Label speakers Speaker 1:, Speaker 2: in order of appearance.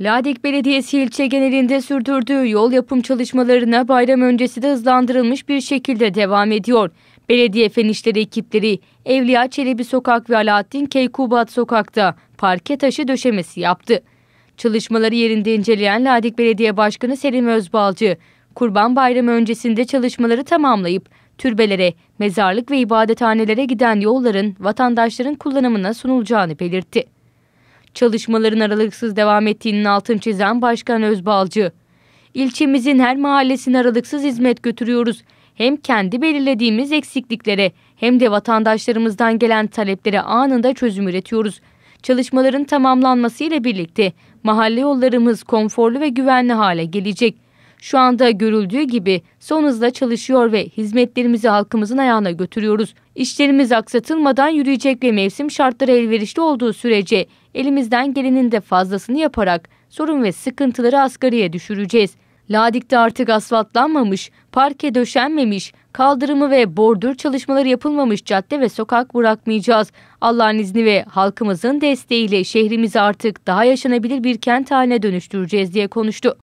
Speaker 1: Ladik Belediyesi ilçe genelinde sürdürdüğü yol yapım çalışmalarına bayram öncesi de hızlandırılmış bir şekilde devam ediyor. Belediye fen işleri ekipleri Evliya Çelebi Sokak ve Alaaddin Keykubat Sokak'ta parke taşı döşemesi yaptı. Çalışmaları yerinde inceleyen Ladik Belediye Başkanı Selim Özbalcı, Kurban Bayramı öncesinde çalışmaları tamamlayıp türbelere, mezarlık ve ibadethanelere giden yolların vatandaşların kullanımına sunulacağını belirtti. Çalışmaların aralıksız devam ettiğinin altını çizen Başkan Özbalcı. İlçemizin her mahallesine aralıksız hizmet götürüyoruz. Hem kendi belirlediğimiz eksikliklere hem de vatandaşlarımızdan gelen taleplere anında çözüm üretiyoruz. Çalışmaların tamamlanması ile birlikte mahalle yollarımız konforlu ve güvenli hale gelecek. Şu anda görüldüğü gibi son hızla çalışıyor ve hizmetlerimizi halkımızın ayağına götürüyoruz. İşlerimiz aksatılmadan yürüyecek ve mevsim şartları elverişli olduğu sürece elimizden gelenin de fazlasını yaparak sorun ve sıkıntıları asgariye düşüreceğiz. Ladik'te artık asfaltlanmamış, parke döşenmemiş, kaldırımı ve bordür çalışmaları yapılmamış cadde ve sokak bırakmayacağız. Allah'ın izni ve halkımızın desteğiyle şehrimizi artık daha yaşanabilir bir kent haline dönüştüreceğiz diye konuştu.